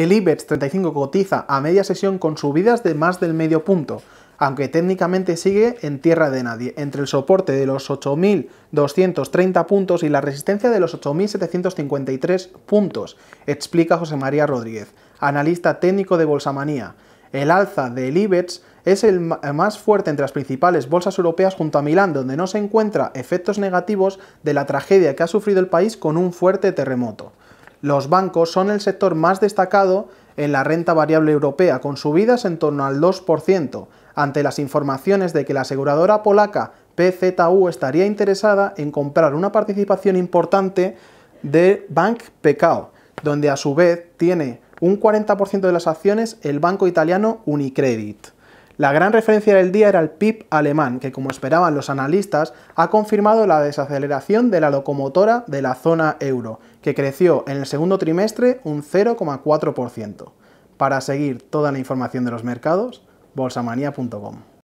El IBEX 35 cotiza a media sesión con subidas de más del medio punto, aunque técnicamente sigue en tierra de nadie, entre el soporte de los 8.230 puntos y la resistencia de los 8.753 puntos, explica José María Rodríguez, analista técnico de Bolsamanía. El alza del IBEX es el más fuerte entre las principales bolsas europeas junto a Milán, donde no se encuentra efectos negativos de la tragedia que ha sufrido el país con un fuerte terremoto los bancos son el sector más destacado en la renta variable europea, con subidas en torno al 2%, ante las informaciones de que la aseguradora polaca PZU estaría interesada en comprar una participación importante de Bank Pekao, donde a su vez tiene un 40% de las acciones el banco italiano Unicredit. La gran referencia del día era el PIB alemán, que como esperaban los analistas, ha confirmado la desaceleración de la locomotora de la zona euro, que creció en el segundo trimestre un 0,4%. Para seguir toda la información de los mercados, bolsamanía.com.